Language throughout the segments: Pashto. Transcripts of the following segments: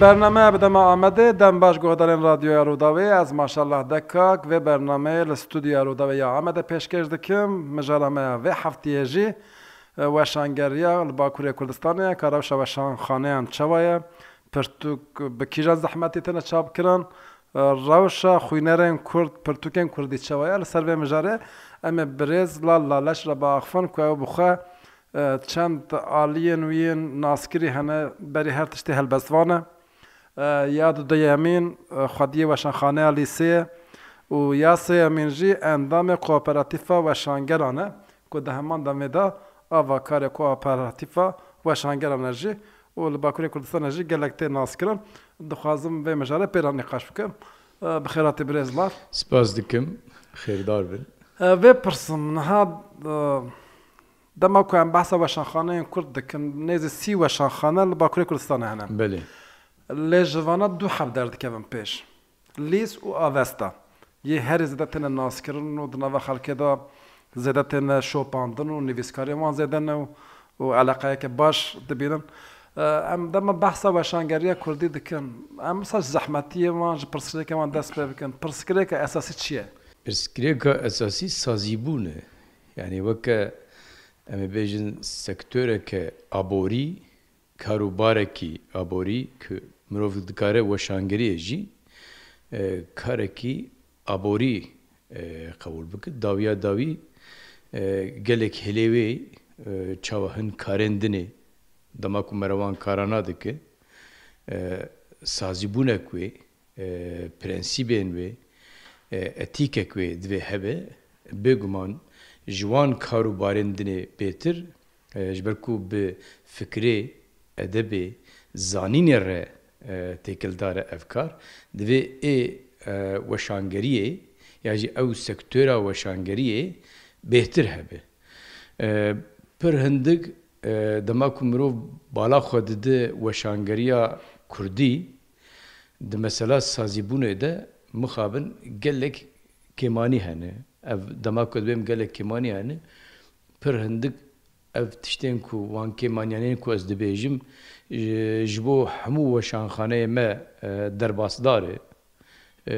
برنامه به ما آمده دم باش گوهدارین رادیو روداوی از ماشالله دکاک و برنامه لستودیو روداوی یا آمده پیشکش دکم مجرمه و هفته جی و شانگریا باکوری کردستان کاروش و شان خانه هم چوایه پرتوک بکیجان زحمتی تنه چاب کرن روشا خوینرین کرد پرتوکین کردی چوایه لسر به مجاره ام بریز لا لالش را با اخفن که او بخواه چند عالیین وین ناسکری هنه بری هر تشتی هلبستوانه یاد دیمین خودی وشنخانه لیسه و یا سیمین جی اندام کوپراتیفا وشانگرانه که ده همان دمه ده آوا کار کوپراتیفا وشانگرانه جی و لباکوری کردستان جی گلکتی ناس کرن دخوازم و مجاره پیران نقاش بکم بخیراتی برزلار سپاس دکم خیردار بین و پرسم نها دما که هم بحثا وشانخانه کرد دکن نیزی سی وشانخانه لباکوری کردستان هنم بله لێژوانە دوو حەب دەردکەون پێش لیس و ئاڤێستا یە هەر زیدەتێنە ناسکردن و دنەوە خەڵکێدا زیدەتێنە شۆپاندن و نویسکاریوان زێدەنە و و علاقەیەکە باش دەبینن ئەم دەمە بەحسە وەشانگەریە کوردی دکن ئەم سەر زەحمەتیەوان ji پرسکێکەوان دەست پێ بکەن پرسکرێکە ئەساسی چییە؟ پرسکرێکە ئەساسی سازیبوونە یعنی وەکە ئەمە بێژن سەکتۆرەکە ئابۆری کاروبارێکی ئابۆری Mirov dikare weşangeriye jî e, karekî aborî qebul bikit. Daviya davî e, gelek helêwê e, çawa hin karendinê dema ku merevan karana dike sazîbûnek wê prensîbên wê etîkek wê divê hebe bêguman ji wan kar û barêndinê bêtir ji ber ku bi fikrê, edebê, zanînê re E, têkildara evkar divê ê e, weşangeriyê ya jî ew sektera weşangeriyê bêhtir hebe. Pir hindik e, dema ku mirov bala xwe dide weşangeriya Kurdî di mesela sazîbûnê de mixabin gelek kemanî hene. Ev dema ku bêm gelek kemanî hene pir hindik ev tiştên ku wankê manyanên ku ez dibêjim ji bo hemû weşanxaneyê me e, derbasdar e. e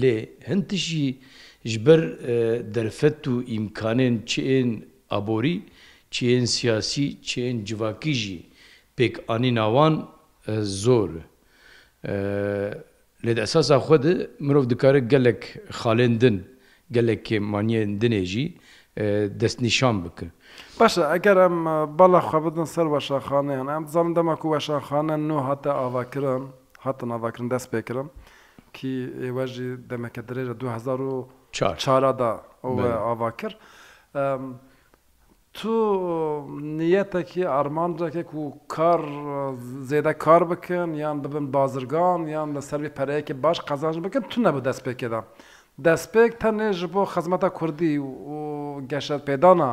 lê hin tişî ji ber e, derfet û îmkanên çiên aborî çiên siyasî çiên civakî jî pêk anîna wan zor lê de esasa xwe de mirov dikare gelek xalên din gelek kêmaniyên dinê jî destnîşan bikin. باشە ئەگەر ئەم بەڵە خەبدن سەر وەشاخانیان ئەم زانم دەمەکو وەشاخانە نۆ هەتە ئاواکردن هەتە ناواکردن دەست پێکردم کی ئێوەژی دەمەکە درێژە 2004دا ئەوە ئاوا کرد تو نیەتێکی ئارمانجێکێک و کار زێدە کار بکەن یان ببن بازرگان یان لە سەروی پەرەیەکی باش قەزانش بکەن تو نەبوو دەست پێکێدا دەستپێک تەنێژ بۆ خزمەتە کوردی و گەشت پێدانە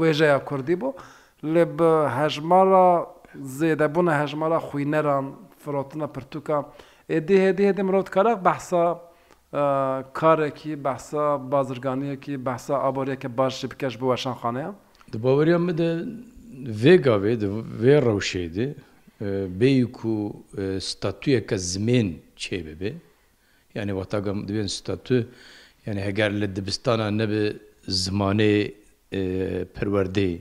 وێژەیە کوردی بوو لێ هەژماڵە زێدەبوون هەژماڵە خوینەران فرۆتنە پرتوکە ئێدی هێدی هێدی مرۆڤ کارەک بەحسا کارێکی بەحسا بازرگانیەکی بەحسا ئابۆریەکە باشی بکەش بۆ وەشانخانەیە دباوەریان بدە vêgavê di vê rewşê de bêyî ku statuyeke zimên çêbe be yani weta dibên statû yani heger li dibistana nebe zimanê پەروەردەی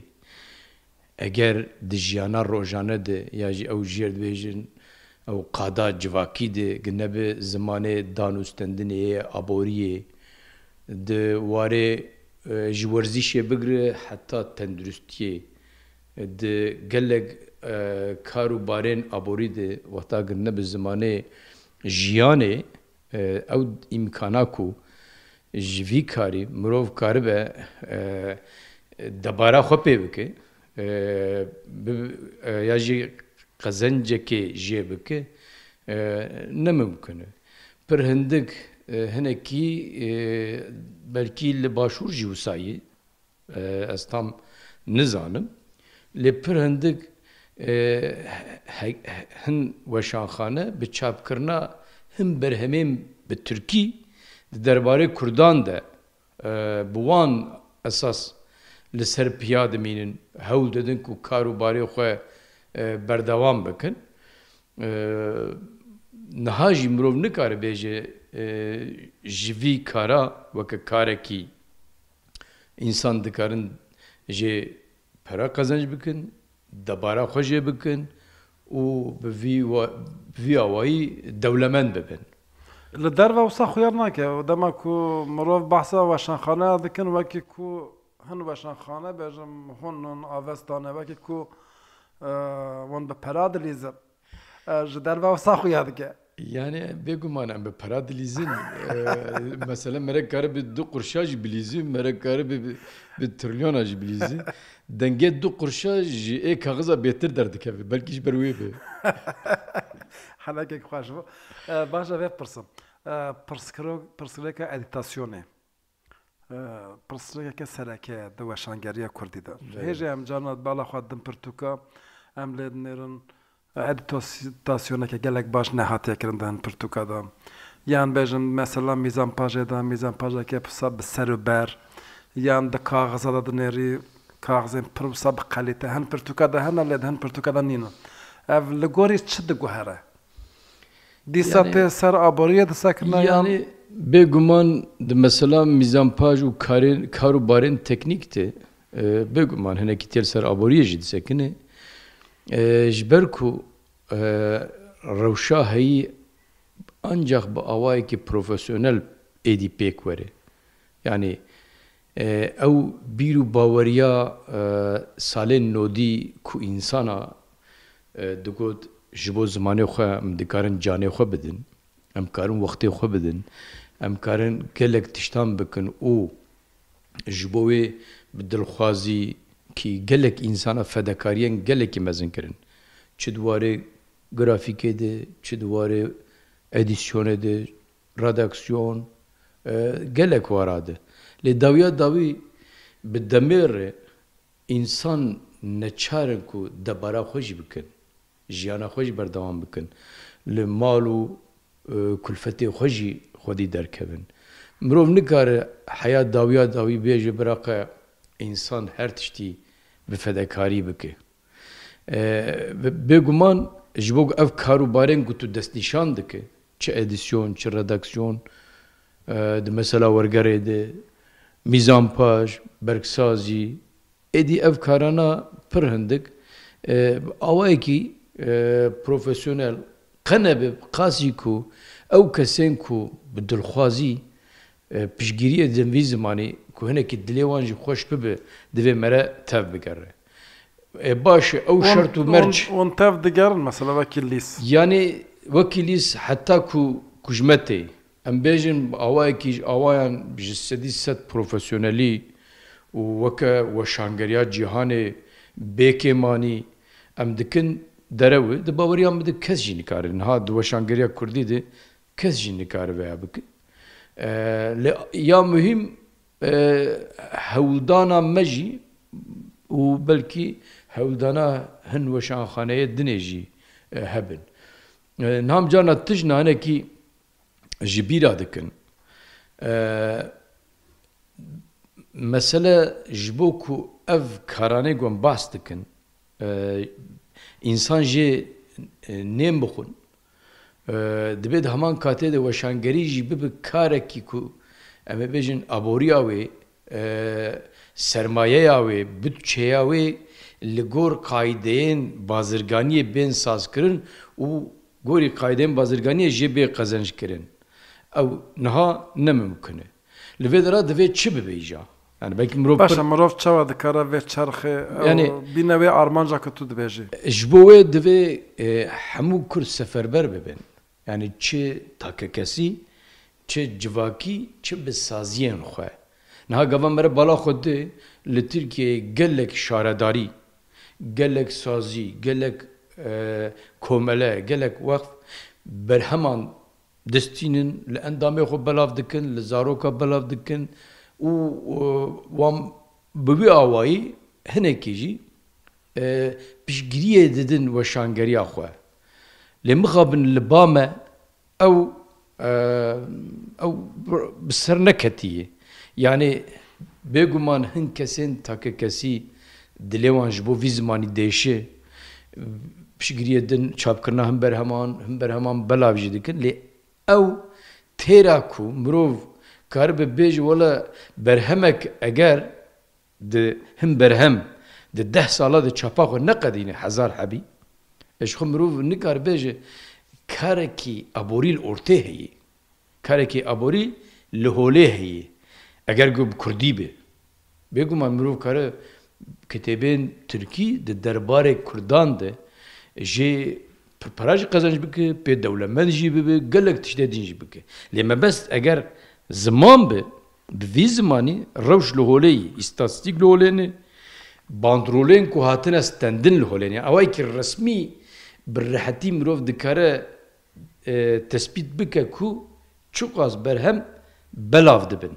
ئەگەر دژیانە ڕۆژانە دێ یاژی ئەو ژێر دبێژن ئەو قادا جوواکی دێ گنەبێ زمانێ دانوستندنێ ئابۆریە di warê ji werzîşê bigire heta tendurustiyê di gelek kar û barên aborî de weta girine bi zimanê jiyanê ew îmkana ku ji vî karî mirov karibe e, debara xwe pê bike e, e, ya jî qezencekê jê bike ne mümkün e. Pir hindik hinekî belkî li başûr jî wisayî ez tam nizanim lê pir hindik hin weşanxane bi çapkirina him berhemên bi Tirkî درباره کوردان ده بوان اساس li ser piya dimînin hewl didin ku kar û barê xwe berdewam bikin. Niha jî mirov nikare bêje ji vî kara weke karekî insan dikarin jê pera qezenc bikin, debara xwe jê bikin û bi vî awayî dewlemend bibin. لدروا وصا خوير ناكا دما كو مروف بحثا واشان خانه دكن وكي كو هن واشان خانه بجم هن افستانه وكي كو وان بپرادلیزم جدروا وصا خوير دكا Yani begümanen bir paradilizin e, mesela merek garı bir du kurşaj bilizi, merek garı bir, bir trilyonaj bilizi. Denge du kurşaj e kağıza betir derdik evi. Belki hiç berwe be. Halakek hoş bu. Başa ve pırsım. پرسرێکە ئەدیتاسیۆنێ پرسرێکەکە سەرەکەیە دەوەشانگەریە کوردیدا هێژە ئەمجانات بالاخوا دمپرتوکە ئەم لێ نێرن ئەدیتۆسیتاسیۆنەکە گەلێک باش نەهاتەیەکردن پرتوکەدا یان بێژن مەسەلا میزان پاژێدا میزان پاژەکە پسە بەسەر و بەر یان دە کاغزەدا دنێری کاغزین پرسە بقەلیتە هەن پرتوکەدا هەنە لێت هەن پرتوکەدا نینە ئەv لە گۆری چ دەگوهرە دیسا پی سر آباریه دیسا کنه یعنی بگمان مثلا میزان پاج و کارین کارو بارین تکنیک ته بگمان هنه کی تیر سر آباریه جی دیسا کنه جبر کو روشا هایی ancak bu avayı ki profesyonel edipek veri. Yani ev biru bavariya e, salen nodi ku insana e, dugot ji bo zimanê xwe em dikarin canê xwe bidin, em karin wextê xwe bidin, em karin gelek tiştan bikin û ji bo wê bi dilxwazî ki gelek insana fedekariyên gelekî mezin kirin. Çi diwarê grafîkê de, çi diwarê edîsyonê de, redaksiyon, e, gelek wara de. Lê dawiya dawî bi demirê insan neçarin ku debara xwe jî bikin. ژیان خۆش بەردەوام بکن لە ماڵ و کولفەتی خۆشی خودی دەرکەبن مرۆڤ نکارە حیات داویا داوی بێژێ براقە ئینسان هەر تشتی بفەدەکاری بکە بێگومان ji bo ev karobarên got tu destnîşan dike çi edisyon çi redaksiyon di mesela wergerê de mîzanpaj berksazî êdî ev karana pir hindik awayekî پرۆفسیۆنل قەنە بێ قاسی کو ئەو کەسێن و دڵخوازی پشگیریە دەموی زمانی کو هەنێکی دلێوانجی خۆش ببێ دەبێ مەرە تەف بگەڕێ. باشە ئەو شەرت و مەرج ئۆن تەف دەگەڕن مەسەلە وەکیلیس یانی وەکیلیس حتا و کوژمەتی ئەم بێژن ئاوایەکیش ئاوایان سەدی سەد پرۆفسیۆنەلی و وەکە وەشانگەریا جیهانێ بێکێمانی ئەم دکن derewi di baweriyan bide kes jî nikarin ha di weşangeriya Kurdî de kes jî nikar veya bikin. ya mühim hewdana me jî û belkî hewdana hin weşanxaneye dinê jî hebin. Nam carna tijnanekî ji bîra dikin. mesele ji bo ku ev karanê gon bas dikin insanji e, nêm bixwin e, dibêd heman katê de weşangerî jî bibi karekî ku em ê bêjin aboriya wê e, sermayeya wê bütçeya wê li gor qaydeyên bazirganiyê bên sazkirin û gorî qaydeyên bazirganiyê jê bê qezenj kirin ne mümkin e li vê dira çi bibe îja یعنی بەکی مرۆڤ باشە مرۆڤ چاوە دەکارە بێ چرخێ ینی بینەوێ ئارمانجاکە تو دەبێژێ ji بۆ wê divê e, hemû kurd seferber bibin yani çi takekesî çi civakî çi bi saziyên xwe niha gava mere bala xwe di li Tirkiyeyê gelek şaredarî gelek sazî gelek e, komele gelek wext berheman destînin li endamê xwe belav dikin li zaroka belav dikin li û wan bi wî awayî hinekî jî piştgiriyê didin weşangeriya xwe. Lê mixabin li ba me ew ew bi ser neketiye. Yani bêguman hin kesên takekesî dilê wan ji bo vî zimanî dêşe piştgiriye din çapkirina him berheman him berheman belav jî dikin lê ew têra ku mirov Karbe bej wala berhemek eger de him berhem de deh sala de çapa xwe neqedîne hezar hebî eş xwe mirov nikar bêje karekî aborî li ortê heye karekî aborî li holê heye eger ku bi kurdî be bêguma mirov kare kitêbên tirkî di derbarê kurdan de jê pirpara jî qezenc bike pêdewlemen jî bibe gelek tiştê din jî bike lê me best eger زمان به به وی زمانی روش لحولی استاتستیک لحولینی باندرولین که هاتن استندن لحولینی اوای که رسمی برحتی مروف دکاره تثبیت بکه که چوک از برهم بلاو دبن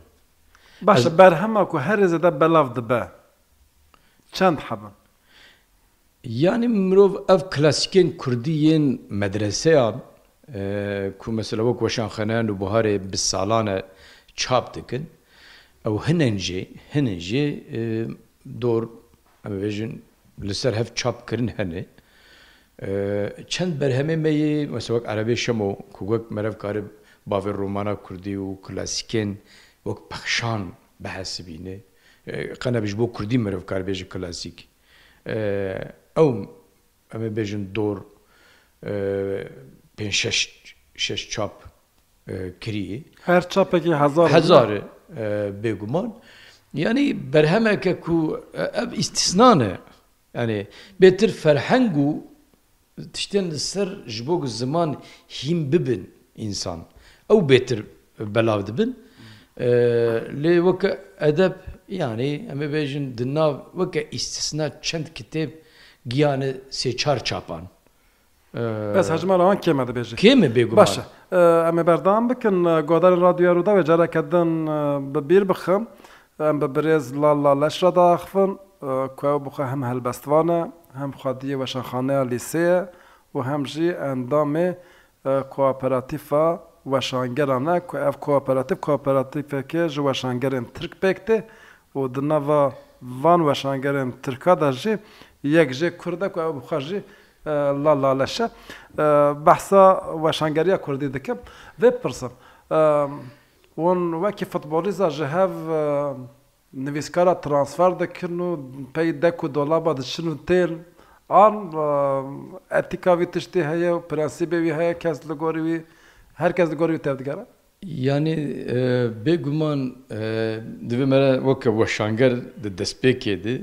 باش از... برهم که هر زده بلاو دبه چند حبن یعنی مروف اف کلاسیکین کردیین مدرسه هم که مثلا وک وشان خنان و بهار بسالانه çap dikin. Ew hinin jê hinin jê e, dor em bêjin li ser hev çapkirin hene. E, çend berhemê me yê mesela wek erebê şemo ku wek merev karib bavê romana Kurdî û klasikên wek pexşan behesibîne. E, qene bi ji bo Kurdî merev karbêjî klasîk. Ew em ê bêjin dor pêş şeş çap کری هر چاپێکی هزار هزاره بێگومان یعنی بەرهەمەکە و ئەب ئیسیسنانە ئەێ بێتر فەرهەنگ و تشتێن سەر ji بۆ زمان هیم ببن ئینسان ئەو بێتر بەلاو دبن لێ وەکە ئەدەب یانەی ئەمە بێژن دناو وەکە ئیسیسنا چەند کتێب گیانە سێچار چاپان بەس هەژماڵەوان کێمە دەبێژ کێمە بێگو باشە ئەمە بەردام بکن گۆدار رادیۆرودا وێجارەکەدن ببیر bixim em bi birêz lala leşra daxivin ku ew bixe hem helbestvan e hem xwediyê weşaxaneya lîseyê e û hem jî endamê e, kooperatîfa weşangeran e ku ev kooperatif kooperatîfeke ji weşangerên Tirk pêk tê û di nava van weşangerên Tirka de jî yek jê Kurd e ku ew bixwe jî لا لا لشه بحثا وشانگریا کردی دکم و پرسم ون وکی فوتبالیزا جهاف نویسکارا ترانسفر دکن و پی دکو دولابا دشن و تیل آن اتیکا وی تشتی هیا و پرنسیب وی هیا کس لگوری وی هر کس لگوری وی تبدگاره یعنی به گمان دوی مرا وکه وشانگر دستپیکی دی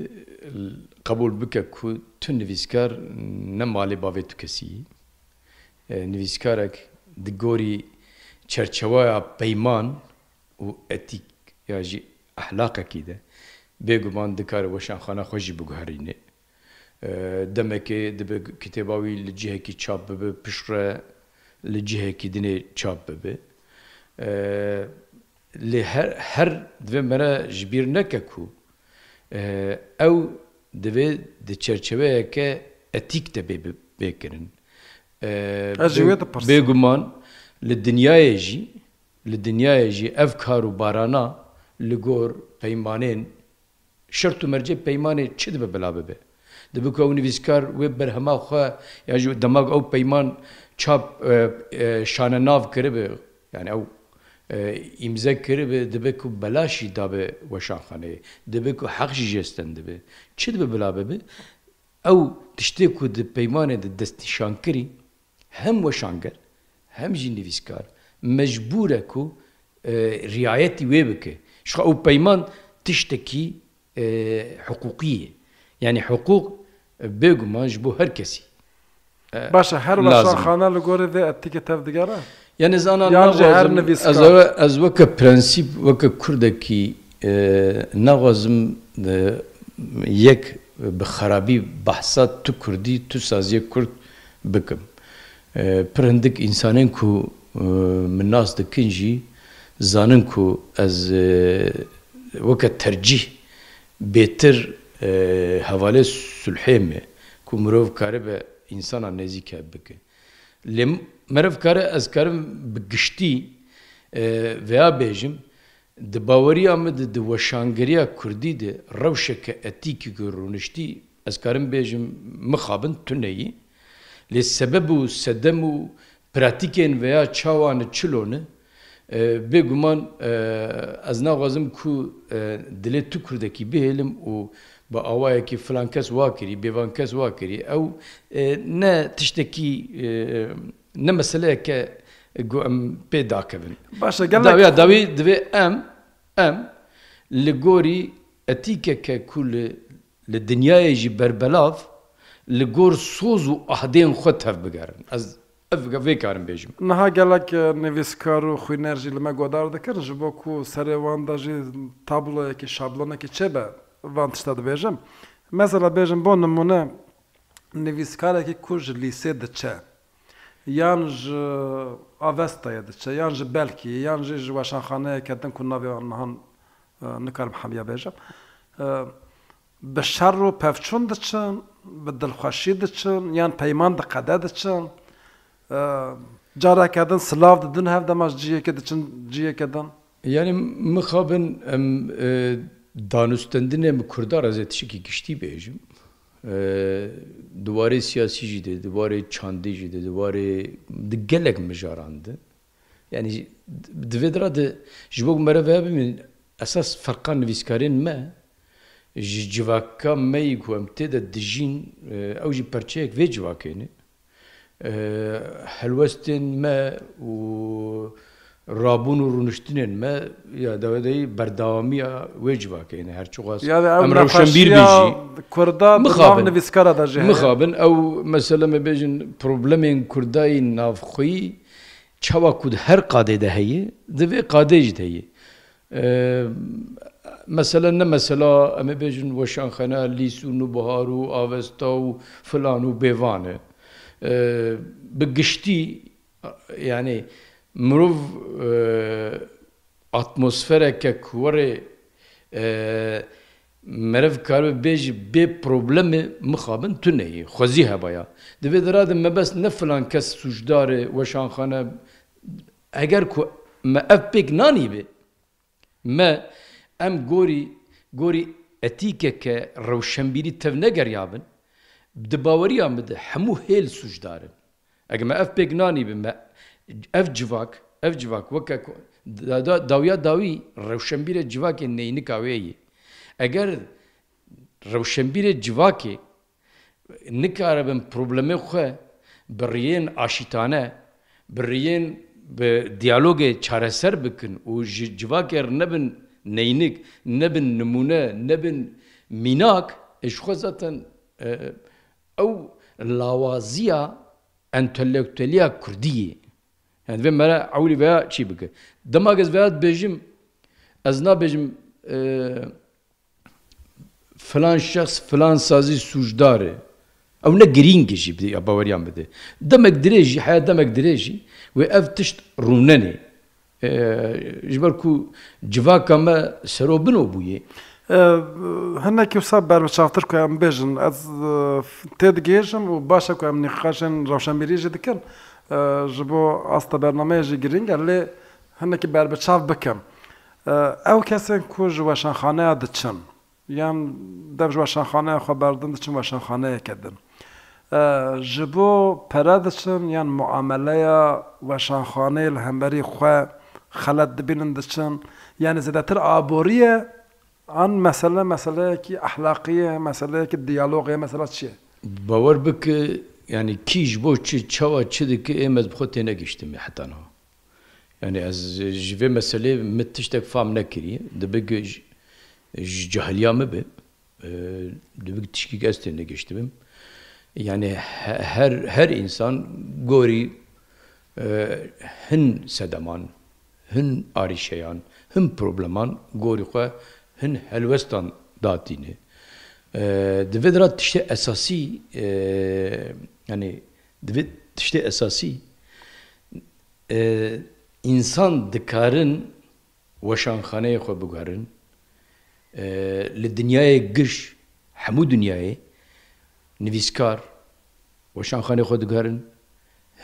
قبول بکە کو تو نویسکار نەماڵی باوێ تو کەسی نویسکارێک دگۆری چەرچەوەە پەیمان و ئەتیک یاژی ئەحلاقەکی دە بێگومان دکارە وەشانخانە خۆشی بگوهرینێ دەمەکێ دەبێ کتێباوی لە جیهێکی چاپ ببێ پشڕە لە جیهێکی دنێ چاپ ببێ لێ هەر دوێ مەرە ژبیر نەکە کو ئەو دەبێت چەرچەوەیەکە ئەتیک دەبێ بێکردن بێگومان لە دنیاێژی لە دنیاێژی ئەف کار و بارانە li gor peymanên şirt û mercê peymanê çi dibe bila bibe dibike ew nivîskar wê berhema xwe ya ji demak ew peyman çap e, e, şane nav kiribe yani ew امضا کړی به د به کو بلاشي دا به وشاخانه د به کو حق جستن دی به چی به بلا به او تشته کو د پیمان د دست شانکری هم وشانګر هم جنیویسکار مجبوره کو رعایت وی بکه شخه او پیمان تشتکی حقوقیه یعنی حقوق بګو مانج بو هر کسی باشه هر وشاخانه لګوره د اتیکه تف دګاره یعنی زانا نغوازم از, از وکه پرنسیب وکه کردکی نغوازم یک به خرابی بحثا تو کردی تو سازی کرد بکم پرندک انسانن کو من ناس دکن جی زانن کو از وکه ترجیح بهتر حواله سلحه می کو مروف کاره به انسان نزیکه بکن Lê meriv kare ez kerim bi giştî veya bêjim di baweriya me de di weşangeriya Kurdî de rewşeke etîkî rûniştî ez kerim bêjim mixabin tuneyî lê sebeb û sedem û pratikên veya çawanê çilone bêguman ez naxwazim ku dilê tu Kurdekî bihêlim û بە ئاوایەکی فلانکەس واکردی بێوانکەس واکردی ئەو نە تشتێکی نەمەسلەیە کە پێ داکەبن باشە گەڵیا داوی دەوێ ئەم ئەم لە گۆری ئەتیکەکە کو لە دنیاەیەژی بربەلاف لە گۆر سۆز و ئەهدێن خۆت هەف بگارن ئەس vêkarin bêjim. Niha gelek nêvîskar û xwînerjî li me godar dikirin ji bo ku serê wan da jî tabloyekî şablonekî çebe Vantışta da bejëm, mesela bejëm bo në mune në viskare ki kush lise dhe që, janë zhë avestaje e dhe që, janë belki, janë zhë zhë vashankhane, këtë në kunave në hanë në karmë hamja bejëm, بشر و پفچون دچن به دلخوشی دچن یان پیمان د قده دچن جارا کدن سلاف ددن هف دماش جیه که Danustendinê mi Kurdar ez ê tişekî giştî bêjim. Diwarê siyasî jî de, diwarê çandî jî de, diwarê di gelek mijaran de. Yani divê dira de ji bo mere ve min esas ferqan nivîskarên me ji civaka me yî ku em tê de dijîn e, ew jî perçeyek vê civakê ne. helwestên me û رابون و رونشتنین ما یا دوی برداوامی ویج واکه یعنی هر چوغاس ام روشن بیر بیجی کردا مخابن نویسکارا دا جهه مخابن او مثلا ما بیجن پروبلمین کردای نافخوی چوا کود هر قاده ده هی دوی قاده جده هی مثلا نه مثلا ام بیجن وشانخانه لیسون و بهار و آوستا و فلان و بیوانه به گشتی یعنی مرۆڤ ئاتمۆسفەرێکە کووەڕێ مرەv کارو bêjî bê problemê mixabin tuneyî xwezî hebaya divê diradin me bes ne filan kes sûjdarê weşanxane eger ku me ev pêk nanî bê me em gorî gorî etîkeke rewşembîrî tev negeriya bin di baweriya min de hemû hêl sûjdarin Ege me ev pêk nanî bin me ev civak, ev civak vaka davya davi revşembire civakê neyni kaveyi. Eger rewşembîrê civakê nikare bin problemê xwe bi riyên aşîtane, bi riyên bi diyalogê çareser bikin û ji civakê nebin neynik, nebin nimune, nebin mînak, eşxwe zaten e, ew lawaziya entelektüeliya Kurdiyê. Yani ve mera avli veya çi bike. Demak ez veya bejim ez nabejim e, filan şahs filan sazî sûcdarê ew ne girîngê jî ya baweriyan bide. Demek dirê jî heya demek dirê jî wê ev tişt rûnenê e, ji ber ku civaka me serobino bûye. هەندێکی وسا بەربچاوتر کو ئەم بێژن ئەس تێدگێژم و باشە کو ئەم نیقاشێن ڕەوشەمبیریژە دکرد. ji bo asta bernameyê jî giring lê hinekî berbiçav bikim. Ew kesên ku ji weşanxaneya diçin yan dev ji weşanxaneya xwe berdin diçin weşanxaneyeke din. ji bo pere diçin yan muameleya weşanxaneyê li hemberî xwe xelet dibînin diçin yani zêdetir aboriye an mesele meseleyekî ehlaqiye meseleyekî diyalogê mesela çi ye? Bawer bike yani kij bo çi çava çidiki emez bxotene giştim hatta ha. Yani az jive mesele mittiştek fam kiri? Dibik cahiliya mı be? Ee, Dibik tişkik estene giştim. Yani her her insan gori e, hın sedaman, hın arişeyan, hın probleman gori kwa hın helvestan datini. Ee, Divedrat işte esasi e, Yani işte esasi e, insan dikarin وەشانخانەیە خۆ بگەڕن لە دنیاە گشت هەموو دنیاە نویسکار وەشانخانەی خۆ دگەرن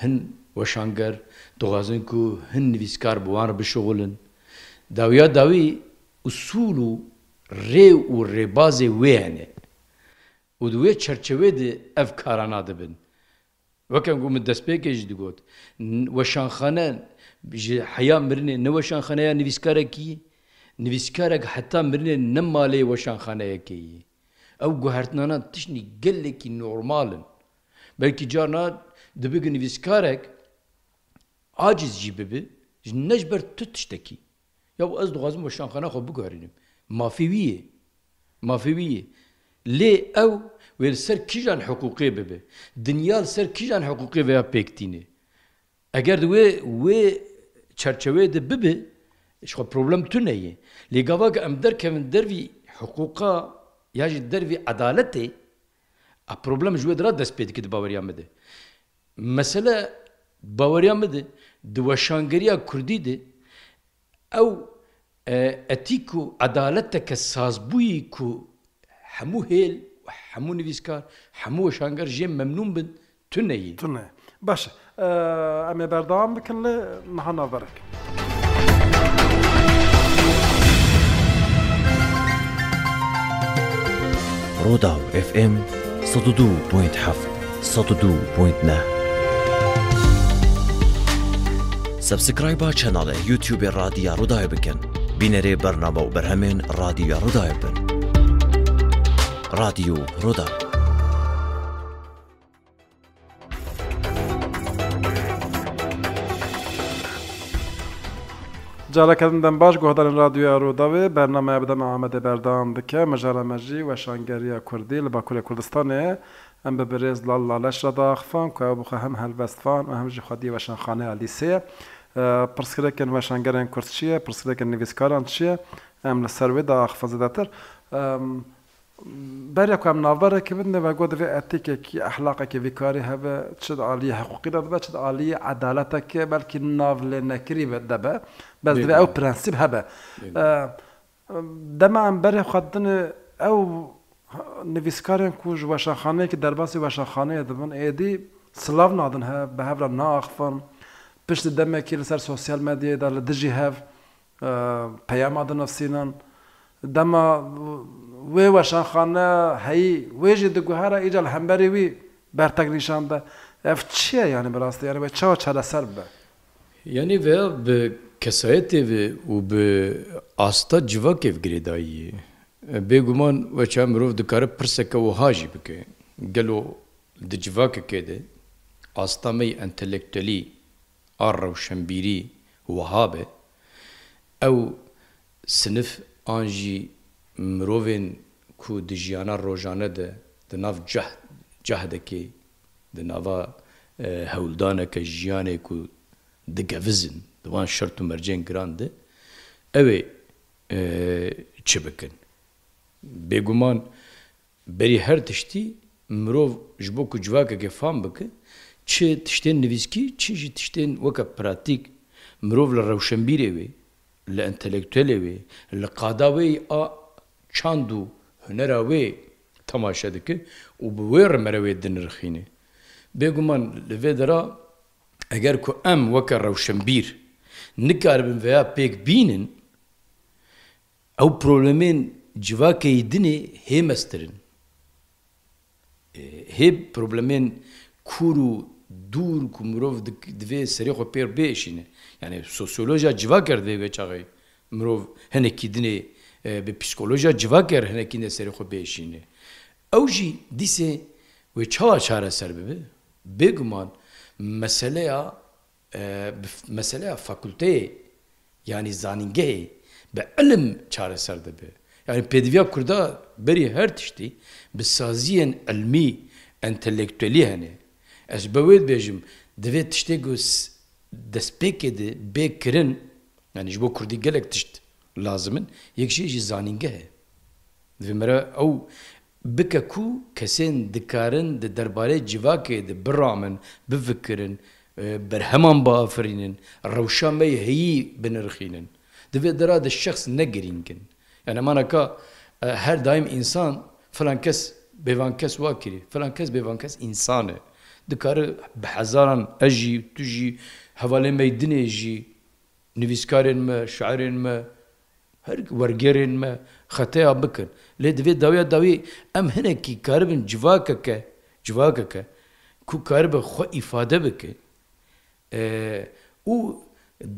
هەن وەشانگەر دۆغازن و هەن نویسکار بوان بشغلن داویا داوی ئوسول و رێ و ڕێبازێ وێنێ و دوێ چەرچەوێ ئەف کارانە دەبن وەکەم گو من دەست پێکێش دەگوت وەشانخانە حیا مرنێ نەوەشانخانەیە نویسکارێکی نویسکارێک حتا مرنێ نەمالەیە وەشانخانەیەکی ئەو گوهرتنانە تشتنی گەلێکی نۆرمالن بەلکی جارنا دەبگە نویسکارێک عجز جی ببێ نەش بەر تو تشتێکی یا ئەس دخوازم وەشانخانە خۆ بگارێنم مافیویە مافیویە لێ ئەو ويل سر كيجان حقوقي ببي دنيا سر كيجان حقوقي ويا بيكتيني اگر دوي وي چرچوي د ببي شو بروبلم تنيي لي گاواك ام در كمن دروي حقوقا ياج دروي عدالتي ا بروبلم جو درا دسبيد كي دباوريا مده مثلا باوريا مده دو شانگريا كردي دي او اه، اتيكو عدالتك السازبوي كو حمو هيل حمو نيفيسكار حمو شانغر جيم ممنون بن تنين تنين باش آه امي بردام بكل مع نظرك روداو اف ام صددو بوينت حفظ صددو بوينت نه سبسكرايبا شانال يوتيوب راديو رودايبكن بنري برنامج برهمين راديو رودايبن راديو رضا جارکردن باش گوهدارن رادیو روداوی برنامه بدم احمد بردام دکه مجال مجی و شانگری کردی لباکول کردستانه ام به بریز لالا لش را داخفان که بخه هم هلوستفان و هم جی خودی و شانخانه الیسه پرسکرکن و شانگرین کرد چیه پرسکرکن نویسکاران چیه ام لسروی داخفان زدتر برێکم ناوبەرەکردن و گۆ ئەتیکێکی ئەحلاقێکی ویکاری هەبە چ عالی حقوقی دەبە چ عالی عدالەتەکە بەلکی ناو لێ نەکری بە دەبە بەس دوێ ئەو پرەنسیب هەبە دەمان بەرە خوادن ئەو نویسکارێن کوژ وەشەخانەیەکی دەرباسی وەشەخانەیە دەبن ئێدی سلااو نادن هە بە هەورە ناخفن پشت دەمێکی لەسەر سوسیال مەدیەدا لە دژی هەف پەیامادە نەفسینان دەما وی وشان خانه هی وی جی دگوهره ایجال همبری وی برتک نیشانده اف چیه یعنی براسته یعنی چه چه سر به یعنی وی به کسایت و به آستا جواک گریدایی به ګومان و چې امرو د کار پرسه کو هاجی بکې ګلو د جواک کې ده استامي انټلیکټلی ار روشنبيري وهابه او سنف انجي مروین کو د ژیانا روزانه ده د ناف جهد جهد کې د ناوا هولدانه کې ژیانې کو د گوزن د وان شرط مرجن ګراند اوی چه بکن بګومان بری هر تشتی مرو جبو کو جواکه کې فهم بکه چې تشتین نویسکی چې تشتین وکه پراتیک مرو له روشنبیره وي له انټلیکټوال وي له قاداوي çand û hunera wê temaşe dike û bi wê remere wê dinirxîne. Bêguman li vê dera eger ku em weke rewşembîr nikaribin veya pêk bînin, ew problemên civakeyî dinê hê mestirin. E, hê problemên kur û دور کو مرۆڤ divê serê xwe pêr bêşîne. Yani sosyolojiya civakerdê vê çaxê mirov hinekî dinê به پسیکولوژیا جوا کر هنکی نه سر خو بیشینه او جی دیسه و چوا چاره سر به بگمان مسئله مسئله فاکولته yani zaningehê bi ilim çareser dibe. Yani pediviya kurda berî her tiştî bi saziyên ilmî entelektüelî hene. Ez bi wê dibêjim divê tiştê ku destpêkê de bê kirin yani ji bo kurdî gelek tişt لازمن یەکشێ ژی زانینگەهێ دوێمەرە ئەو بکە کو کەسێن دکارن di derbarê civakê di biramin bifikirin berheman biafirînin rewşa me heyî binirxînin divê dera di şexs negirînkin yani manaka her daim insan filan kes bêvan kes wakirî filan kes bêvan kes insan e dikare bi hezaran ez jî tu jî hevalê me dinê jî nivîskarên me şairên me هەرک وەرگێرێن مە خەتەیان بکەن لێ دەوێت داویە داوی ئەم هەنێکی کاربن جواکەکە جواکەکە کو کار بە خۆ ئیفادە بکەین و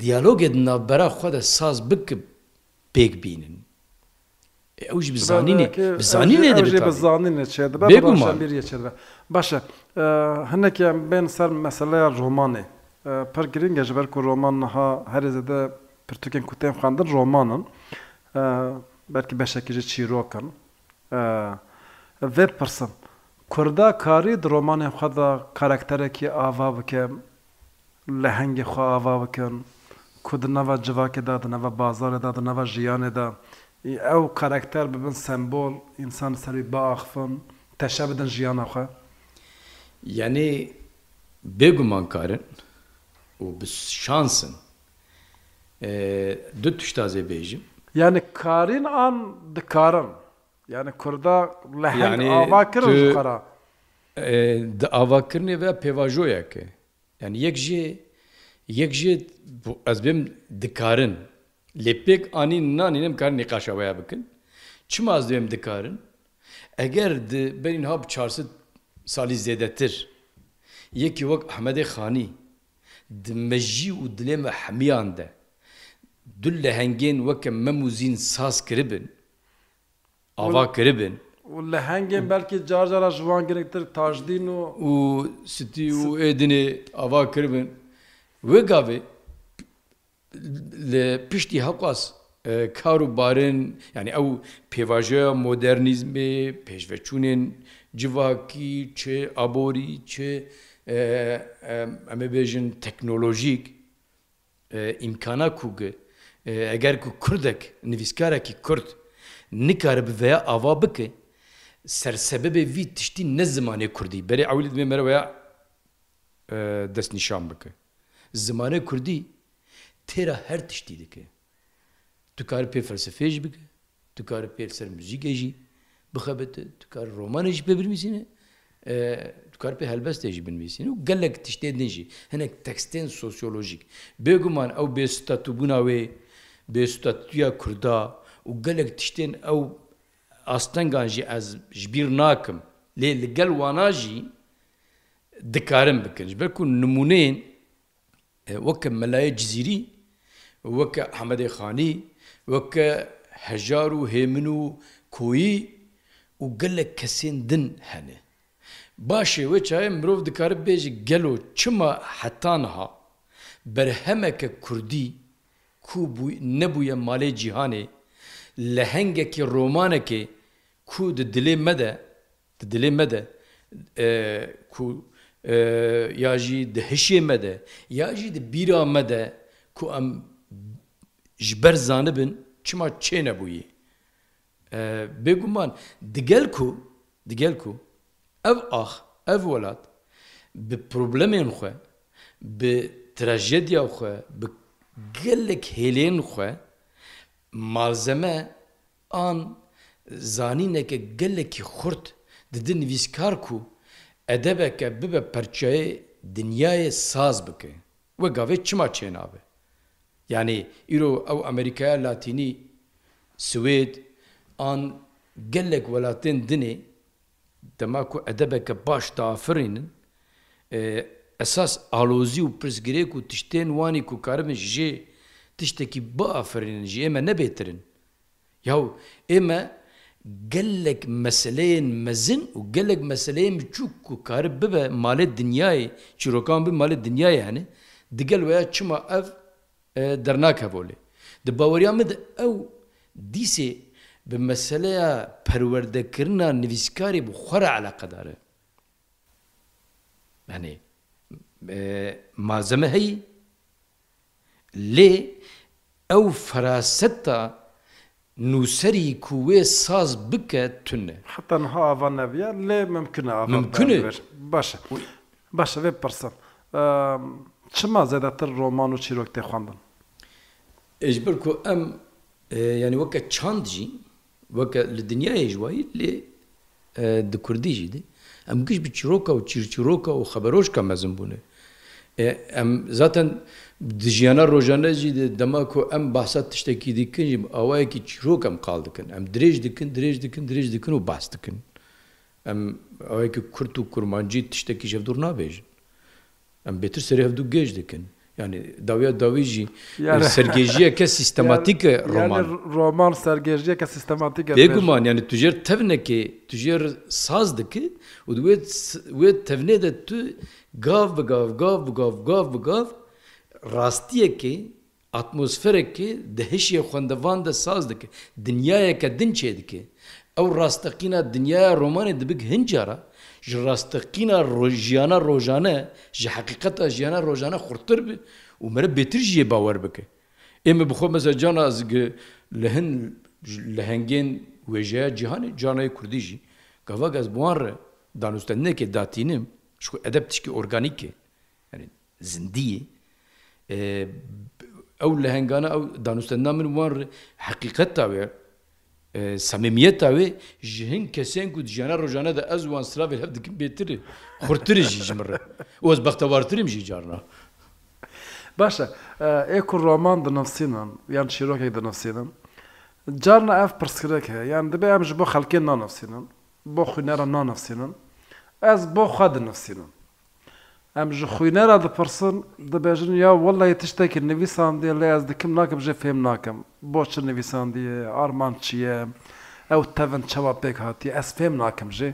دیالۆگێت نابەرا خۆدا ساز بکە پێک بینن ئەوش بزانینێ بزانینێ بزانینێ باشە هەنێکیان بێن سەر مەسلەیە ڕۆمانێ پەرگرینگە ژبەر و ڕۆمان نەها هەرێزەدە Pertuken kutem xandır romanın e, belki beşekici çirokan ve pırsın. Kurda karî di romanê xwe de karakterekî ava bike, lehengê xwe ava bikin, ku di neva civakê da, di neva bazarê da, di neva karakter bibin sembol, insan ser wî biaxivin, teşe bidin yani beguman Yanî bêguman karin şansın Ee, dört düştü Azerbaycan. Yani karın an dikarın. Yani kurda lehen yani, avakırın kara. E, da avakırın ve pevajoyak. Yani yekje yekje az bim dikarın. Lepek anin naninem kar nikaşa veya bakın. Çim az bim dikarın. Eğer de benim hab çarşı salizdedetir. Yeki vak Ahmet Khani. Dmejji u dileme hamiyan de. دل لە هەنگێن وەکە مەموزین ساز کربن ئاوا کربن لە هەنگێن بەلکی جارجارە ژوان گرنگتر تاژدین و و ستی و ئێدنێ ئاوا کربن وێگاوێ لە پشتی هەقاس کار و بارن ینی ئەو پێواژەیە مۆدررنیزمێ پێشڤەچوونێن جیواکی چێ ئابۆری چێ ئەمە بێژن تەکنۆلۆژیک ئیمکانە کوگە ئەگەر کو کوردێک نویسکارێکی کورد nikare bi veya ava bike sersebebê vî tiştî ne zimanê Kurdî berê ewlî dibê mere veya destnîşan bike. Zimanê Kurdî têra her tiştî dike. Tu kar pê felsefê jî bike, tu kar pê ser müzîkê jî bixebite, tu kar romanê jî pê binivîsîne, tu kar pê helbestê jî binivîsîne û gelek tiştê din jî hinek tekstên sosyolojik. Bêguman ew bê statûbûna wê به ستاتویا کوردا و گەلێک تشتێن ئەو ئاستەنگان ژی ئەز ژبیر ناکەم لێ لەگەل واناژی دکارم بکەن بەرکو نمونەیەن وەکە مەلایە جزیری وەکە حەمەدەی خانی وەکە هەژار و هێمن و کۆیی و گەلە کەسێن دن هەنێ باشێ وە چایە مرۆڤ دکارە بێژی گەل و چما حەتانها بەرهەمەکە کوردی کو نبویە مالێ جیهانێ لە هەنگێکی ڕۆمانەکێ کو دلێ مەدە دلێ مەدە یاژی دهشێ مەدە یاژی بیرا مەدە کو ئەم ji ber zanibin çima çê nebûyî. Bêguman digel ku digel ku ev ax ev welat bi problemên xwe bi trajediya xwe bi gelek helên xwe malzeme an zanîneke gelekî xurt di din nivîskar ku edebeke bibe perçeyê dinyayê saz bike we gavê çima çênabe yani îro ew Amerikaya Latinî Swêd an gelek welatên dinê dema ku edebeke baş dafirînin e, esas alozî û pirsgirêk û tiştên wanî ku karibin jê tiştekî biafirînin jî ême nebêtirin. Yaw ême gelek meseleyên mezin û gelek meseleyên biçûk ku karib bibe malê dinyayê çîrokan bi malê dinyayê hene digel veya çima ev e, dernake bolê. Di baweriya me de ew dîsê bi meseleya perwerdekirina nivîskarê bi xwara eleqedar e. Yani malzeme هەی لێ ئەو فراسەتە نووسری کوێ ساز بکە تونە حتەها ئاوا نەبیە لێ ممکنە ممکنە باشە باشە بێ پرسم چما زیاتر ڕۆمان و چیرۆک تێخواندن ئەجبر کو ئەم ینی وەکە چاندجی وەکە لە دنیای ژوایی لێ di Kurdî jî de em giş bi çîroka û çîrçîroka û xeberoşka mezin bûne ام زاتن دژیانە ڕۆژانە جی دەما کۆ ئەم باسە تشتێکی دیکنیم ئەوایەکی چیرۆکەم قال دکن ئەم درێژ دکن درێژ دکن درێژ دکن و باس دکن ئەم ئەوەیەکی کورت و کورمانجی تشتێکی ژە دوور نابێژن ئەم بێتر سەر هەفتوو گەشت دکن yani davya daviji yani, sergejiye ke sistematik yani, roman. Yani roman sergejiye ke sistematik. Beguman yani tüjer tevne ki tüjer sazdaki u duvet ve tevne de tu گاو به گاو گاو به گاو گاو به گاو راستیه که اتمسفره که دهشی خوندوان ده ساز دکه دنیای که دن چه دکه او راستقینا دنیای رومان دبگ هنجارا ج راستقینا روجیانا روزانه ج حقیقتا جیانا روزانه خورتر بی و مره بهتر جیه باور بکه اما بخو مثلا جان از لهن لهنگین وجه جهان جانای کردی جی گواگ از بوان ره دانستنه که داتینم Şku edep tişki organike. Yani zindiye. Ev lehengana ev danüstenden min var hakikat tabi. E, samimiyet tabi jihin kesen ku dijana rojana da ez wan sıra vel hev dikim betiri. Kurtiri jijimre. O ez bakta vartirim jijarna. Başa, eko roman da nafsinan, yani şirokek da nafsinan. Carna ev pırskirek he, yani de beyem halkin bo xelkê nanafsînin, bo xwînera nanafsînin. ez bo nivsînim. Em ji xwînera dipirsin dibêjin ya wellayê tiştekî nivîsandiye lê ez dikim nakim jê fêm nakim. Bo çi nivîsandiye, arman çi ye, ew tevin çawa pêk hatiye ez fêm nakim jê.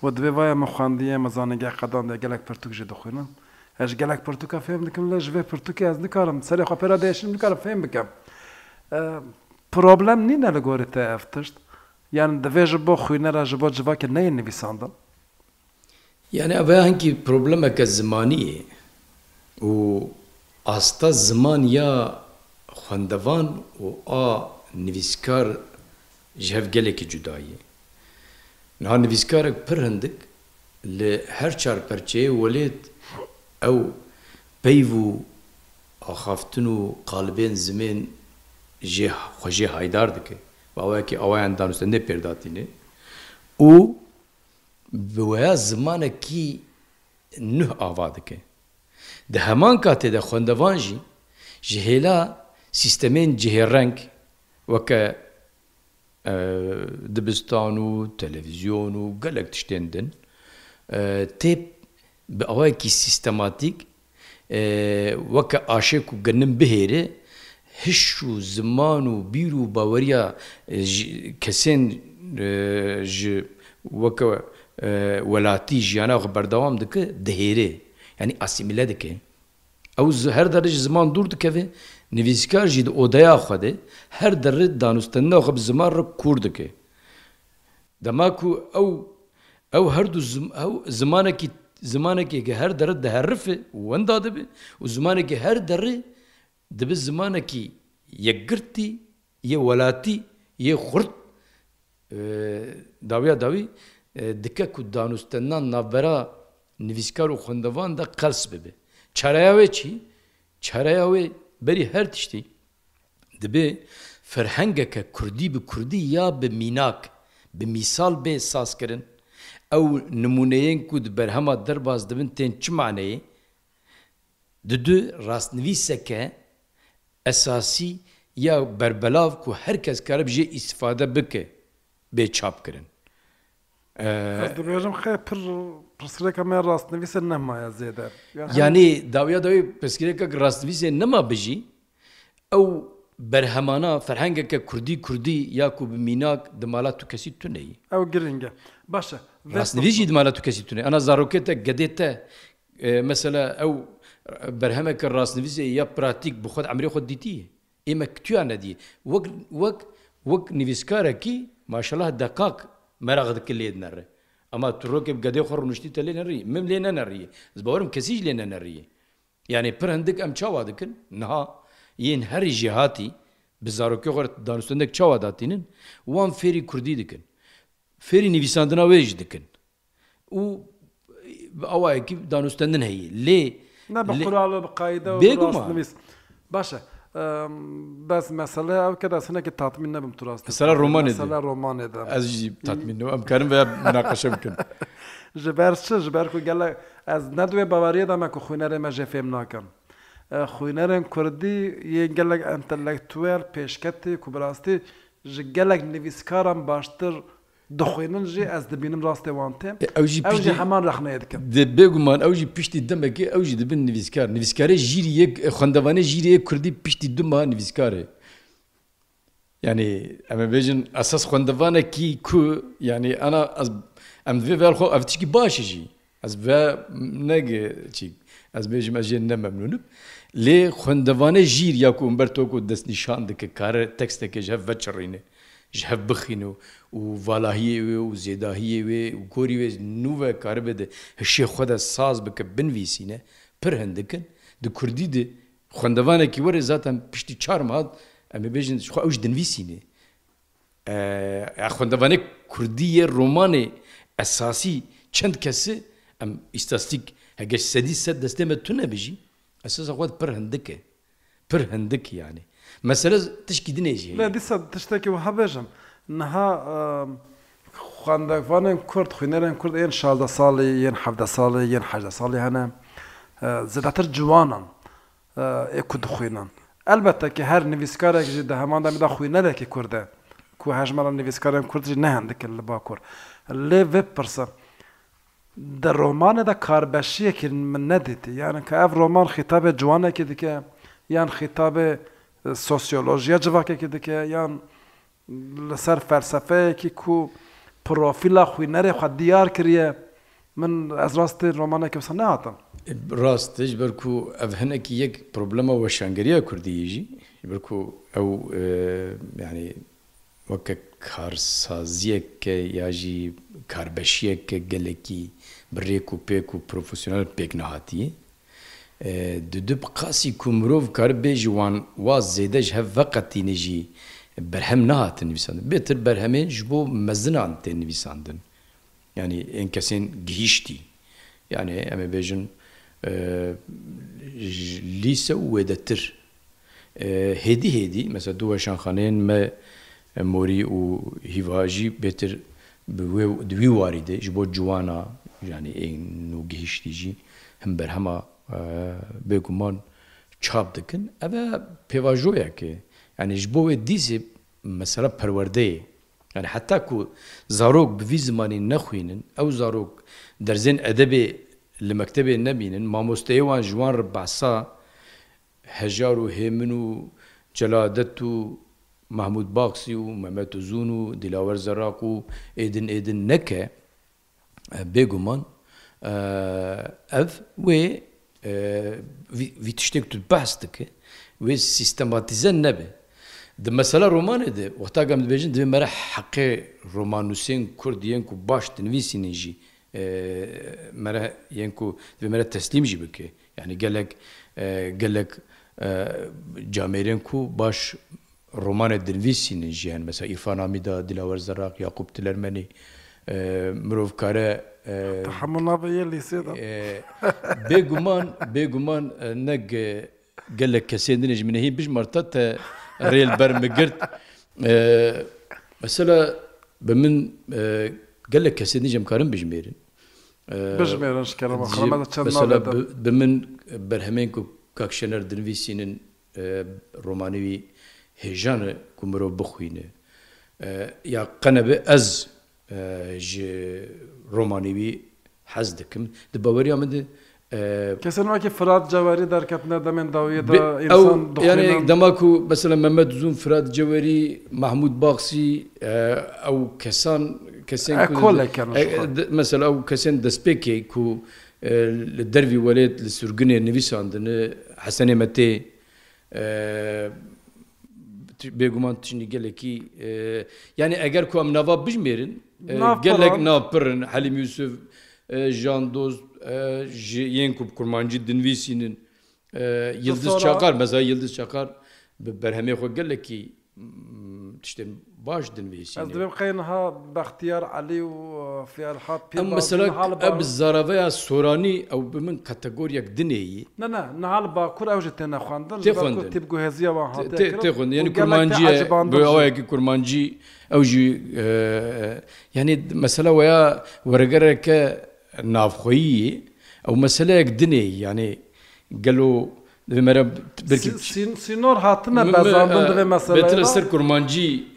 We divê vaya min xwendiye me zanî geh qedan de gelek pirtûk jê dixwînim. Ez ji gelek pirtûka fêm dikim lê ji vê pirtûkê ez nikarim serê xwe pêra değişim nikarim fêm bikim. Problem nîne li gorî te ev tişt. Yani divê ji bo xwînera ji bo civakê neyê nivîsandin. یعنی اوه هنکی پروبلمه که زمانیه و آستا زمان یا خوندوان و آ نویسکار جهفگلکی جداییه نها نویسکارک پر هندک لی هر چار پرچه ولید او پیو آخافتن و قالبین زمین جه خوشی هایدار دکه و اوه که اوه اندانوسته نه پرداتینه او bi weya zimanekî nûh ava dike. Di heman katê de xwendevan jî ji hêla sîstemên cihêreng weke dibistan û televizyon û gelek tiştên din tê bi awayekî sîstematîk weke aşêk û ginim bihêrê hiş û ziman û bîr û baweriya kesên ji weke ولاتي جيانا بردوام دك دهيري يعني اسيميله دك او هر درج زمان دور دكه نویسکار جید اودایا خواده هر در دانستنه خب زمان را کرد که دما کو او او هر دو زم او زمانه کی زمانه کی که هر در ده حرف وند داده به او زمانه کی هر در د به زمانه کی یګرتی یه ولاتی یه خرد داویا داوی dike ku danustendan navbera nivîskar û xwendevan de qels bibe. Çareya wê çi? Çareya wê berî her tiştî dibe ferhengeke Kurdî bi Kurdî ya bi mînak bi mîsal bê sazkirin ew nimûneyên ku di berhema derbas dibin tên çi maneyê di du rastnivîseke esasî ya berbelav ku herkes kerib jê îstifade bike bê çap kirin. دەبێژم خێ پر پرسرێکەمێ ڕاستنەویسە نەمایە زێدەر ینی داویا داوی پرسکرێکە ڕاستویسێ نەما بژی ئەو بەرهەمانە فەرهەنگەکە کوردی کوردی یاکو بمیناک دمالات تو کەسی تونەی ئەو گرنگە باشە ڕاستنویژی دمالات تو کەسی تونێ ئەنا زارۆکێتە گەدێتە مەسەلا ئەو بەرهەمەکە ڕاستنویزە یا پراتیک بخۆت ئەمری خۆت دیتی ئێمە کتویان نەدی وەک وەک وەک نویسکارەکی ماشەڵات دەقاک مرا غد كل يد نري اما تروك بقدي خر نشتي تلي نري مم لي نري زبورم كسيج لي نري يعني پر هندك ام چاوا دكن نها ين هر جهاتي بزاروكي غر دانستندك چاوا داتينن وان فيري كردي دكن فيري نيفيساندنا ويج دكن و اواكي دانستندن هي ليه نه به قرآن و به قاعده و به باشا بس مسئله او که دستانه که تطمین نبم تو راسته مسئله رومانه ده مسئله رومانه ده از جی تطمین نو امکانم و مناقشه بکن جبر چه جبر کو گله از ندوی باوریه دم که خونره ما جفیم ناکم خونرن کردی یه گله انتلیکتوال پیشکتی که براستی جگلک نویسکارم باشتر دخوێنن ژێ ئەس دەبینم ڕاستێوان تێ ئەوژی هەمان ڕخنەیە دەکەم بێگومان ئەوژی پشتی دەمەکە ئەوژی دەبن نویسکار نویسکارە ژیری یەک خوندەوانە ژیرەیە کوردی پشتی دومان نویسکارێ ینی ئەمە بێژن ئەسەس خوندەوانەکی کو ینی ئەنا ئەم دوێ بەرخۆ ئەفتیشکی باشیژی ئەس بە نەگە چیک ئەس بێژم ئەژێن نەمەمنونم لێ خوندەوانە ژیر یاکو ئەمبەر تۆکو دەستنیشان دکە کارە تەکسێکێژ هەف بەچڕینێ ji hev bixîn û û valahiyê wê û zêdahiyê wê û korî wê nûve karibê de hişê xwe de saz bike binvîsîne pir hin dikin di Kurdî de xwendevanekî werê zaten piştî çar hat em ê bêjin xwe ew ji dinvîsîne xwendevanek Kurdî yê romanê esasî çend kesî em îstastik hege sedî sed destê me tune bijî esas xwe pir hin dike pir hindik yani Mesele tişkî dinêjî. Le dîsa tiştekî hebêjim niha xwendevanên Kurd xwînerên Kurd yên şalda salî yên hevde salî yên hejde salî hene zêdetir ciwanan ê ku dixwînan. Elbette ki her nivîskarek jî di heman demê da xwînerekî Kurd e ku hejmera nivîskarên Kurd jî e nehendikin li Bakur. Lê vê pirse. Di romanê de karbeşiyekî min nedîtî. Yani ke ev roman xîtabê ciwanekî dike yan xîtabê سۆسیۆلۆژیە جوواکێکی دکێ یان لەسەر فەرسەفەیەکی کو پرۆفیلا خوینەرێ خوا دیار کریە من ئەز ڕاستی ڕۆمانێکی سە ناتم ڕاستش بەرکو ئەف هەنێکی یەک پرۆبلەمە وەشانگەریە کوردیژی بکو ئەو ینی وەکە کارسازیەکە یاژی کاربەشیەکە گەلێکی برێک و پێک و پرۆفسیۆنل پێک نەهاتیە دو بقاسي كومروف كاربي جوان واز زيدج هف فقط نجي برهم نها نویسندن بيتر برهمين جبو مزنان تن يعني انكسين این يعني گهیشتی یعنی اما بیجن لیسه و دتر هدی مثلا دو شانخانین ما موري و هيفاجي بيتر دوي واريدي جبو جوانا يعني این نو گهیشتی جی هم برهمه بێگومان چاپ دکن ئەە پێواژۆیەکێ ئەنی ji بۆ wê dîzê mesela perwerdeyê yani heta ku zarok bi vî zimanî nexwînin ew zarok derzên edebê li mektebê nebînin mamosteyê wan ji wan re behsa hejar û hêmin û celadet û Mahmud Baksî û Mehmet Uzun û Dilawer Zerak û êdin êdin neke bêguman ev wê vi tiştek tu behs dike wê sistematize nebe di mesela romanê de wexta em dibêjin divê mere heqê romanûsên Kurd yên ku baş dinivîsînin e jî mere yên ku divê mere teslîm jî bike yani gelek e, gelek e, camêrên ku baş romanê dinivîsînin jî hen mesela İrfan Amîda, Dilawer Zerraq, Yakup Tilermenî mirovkare تحمل نظرية اللي يصير آه، بيجمان بيجمان آه، نج آه، قال لك كسين نجم من هي بيج مرتت ريال بر مقرت مثلا بمن قال لك كسين نجم كارم بجميرن بجميرن شكرا اخر مثلا بمن برهمينكو كاكشنر سينين رومانوي هجان كمرو بخوينه يا قنبه از ج ڕۆمانیوی حەز دەکەم دە بەوەریا من کەسەن واکە فرات جاواری دەرکەپنا دەمێن داویێت دەماک و بەسەر مەمەد زوم فرات جەوەری مەحمود باخسی ئەو کەسان کەسێن مەسەل ئەو کەسێن دەستپێکێک و li dervî welêt li Sûrgunê nivîsandine Hesenê me e, tê bêguman tişînî gelekî e, yani eger ku em nava bijmêrin gelek paran. napirin Halim Yusuf, e, Can Doz, e, Yenkup Kurmancı Dinvisi'nin e, Yıldız Çakar mesela Yıldız Çakar berhemeye koy gelek ki işte باش دنبي بيسي هذا بقى باختيار علي وفي الحاط اما سلاك اب الزرافية السوراني او بمن كاتيجوريا دنيي لا لا نعلبا كرة وجدت انا خواندل تخوندل تبقوا هزيا وهاتا تخوندل يعني كرمانجي بوايك كرمانجي او جي يعني مسألة ويا ورقرك نافخوي او مسألة دنيي يعني قالوا مرة بركي سينور هاتنا بازاندن مثلا اه، بتر سر كرمانجي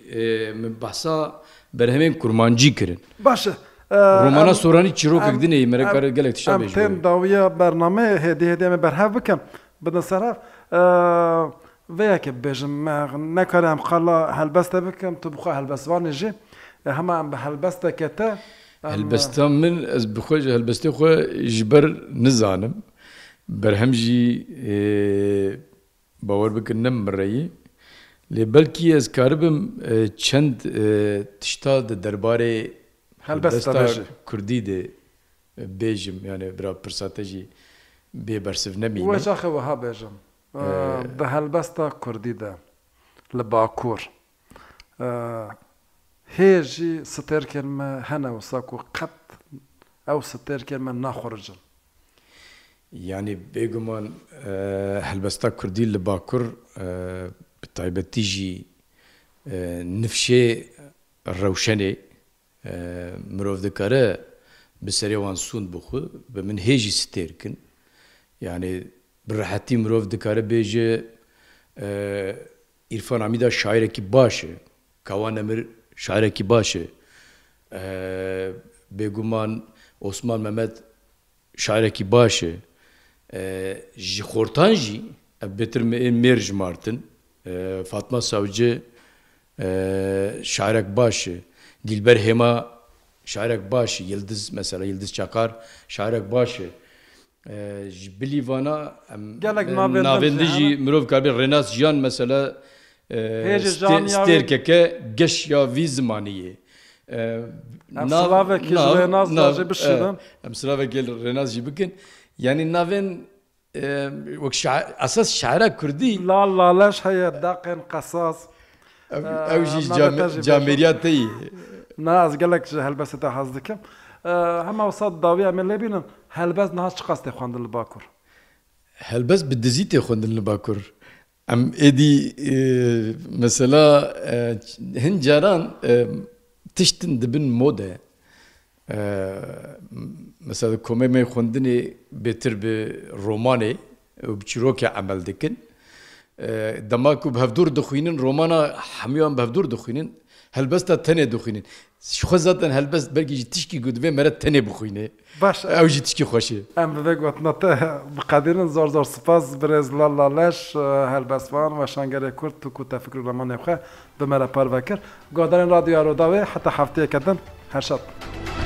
من بحثا برهمين كرمانجي كرن باشا رومانا سوراني چیروک دینه مرا کار گلک تشا بیش تم داویا برنامه هدی هدی من برها بکم بدن صرف ويا كبجم نكرم قال هلبسته بكم تبقى هلبسوان جي هما عم بهلبسته كتا هلبسته من از بخوي هلبسته خو جبر نزانم برهمجي باور بكنم مريي لبلکی از کاربم چند تشتا درباره دستا کردی ده بیجم یعنی برای پرساتجی بی برسف نمینه و جاخه وها بیجم به هلبستا کردی ده لباکور هيجي ستير كلمة هنا وساكو قط أو ستير كلمة نخرجن يعني بيجمان هلبستا كردي لباكر بالطيبة تيجي نفشي الروشنة مروف ذكرى بسريوان سون بخو بمن هيجي ستيركن yani Birahati Mirov dikare beje eh, e, İrfan Amida şaireki başı Kavan Emir şaireki başı e, eh, Beguman Osman Mehmet şaireki başı e, eh, Ji Hortanji e, Betir Merj Martin e, Fatma Savcı e, ee, Şahrekbaşı, Dilber Hema Şahrekbaşı, Yıldız mesela Yıldız Çakar Şahrekbaşı, e, ee, Bilivana Navendici Mirov Karbi Renas Jan mesela e, st Sterkeke Geşyavi Zmaniye. Em Slavek Renaz Jibişidim. Em gibi Renaz Jibikin. Yani Naven اساس شعراء كردي لا لا لاش هي داقن قصاص او جي جاميرياتي ناز قال لك هلبس تاع حظكم هما وصاد ضاويه من لبنان هلبس نهاش قصتي خوند الباكور هلبس بالدزيتي خوند الباكور ام ادي مثلا هنجران تشتن دبن موده مثلا کومه خوندنی بهتر به رومانی او بچروک عمل دکن دما کو بهفدور دخوینن رومانا حمیان بهفدور دخوینن هل بس تنه دخوینن شو زاتن هل بس بلکی جتشکی گودوی مرا تنه بخوینه باش او جتشکی خوشه امر ده گوتنا ته بقدرن زار زار سپاس برز لالا لش هل بس وان و شنگر کرد تو کو تفکر لما نبخه به مرا پر وکر گادرن رادیو رو داوه حتی هفته کدن هر شب